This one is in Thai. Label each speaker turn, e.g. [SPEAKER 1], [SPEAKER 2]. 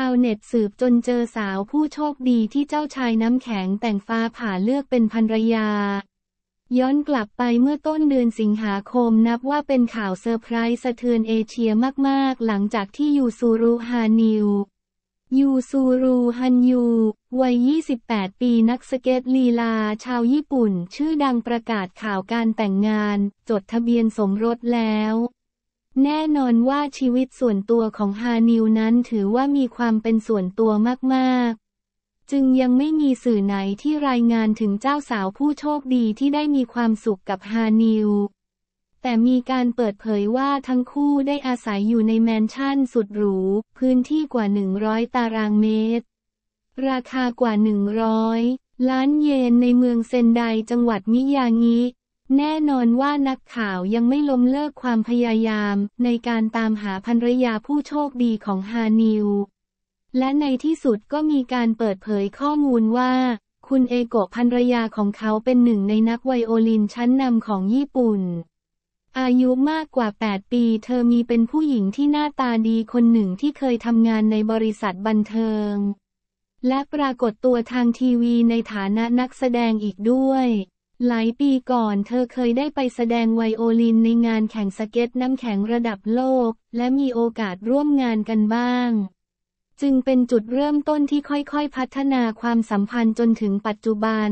[SPEAKER 1] ชาวเน็ตสืบจนเจอสาวผู้โชคดีที่เจ้าชายน้ำแข็งแต่งฟ้าผ่าเลือกเป็นภรรยา ย้อนกลับไปเมื่อต้นเดือนสิงหาคมนับว่าเป็นข่าวเซอร์ไพรส์สะเทือนเอเชียมากๆหลังจากที่ยูซูรุฮานิว ยูซูรุฮันยู วัย 28 ปีนักสเก็ตลีลาชาวญี่ปุ่นชื่อดังประกาศข่าวการแต่งงาน จดทะเบียนสมรสแล้วแน่นอนว่าชีวิตส่วนตัวของฮานิวนั้นถือว่ามีความเป็นส่วนตัวมาก ๆ จึงยังไม่มีสื่อไหนที่รายงานถึงเจ้าสาวผู้โชคดีที่ได้มีความสุขกับฮานิว แต่มีการเปิดเผยว่าทั้งคู่ได้อาศัยอยู่ในแมนชั่นสุดหรู พื้นที่กว่า 100 ตารางเมตร ราคากว่า 100 ล้านเยนในเมืองเซนไดจังหวัดมิยางิแน่นอนว่านักข่าวยังไม่ล้มเลิกความพยายามในการตามหาภรรยาผู้โชคดีของฮานิว และในที่สุดก็มีการเปิดเผยข้อมูลว่า คุณเอโกะภรรยาของเขาเป็นหนึ่งในนักไวโอลินชั้นนำของญี่ปุ่น อายุมากกว่า 8 ปีเธอมีเป็นผู้หญิงที่หน้าตาดีคนหนึ่งที่เคยทำงานในบริษัทบันเทิง และปรากฏตัวทางทีวีในฐานะนักแสดงอีกด้วยหลายปีก่อนเธอเคยได้ไปแสดงไวโอลินในงานแข่งสเก็ตน้ำแข็งระดับโลก และมีโอกาสร่วมงานกันบ้าง จึงเป็นจุดเริ่มต้นที่ค่อยๆพัฒนาความสัมพันธ์จนถึงปัจจุบัน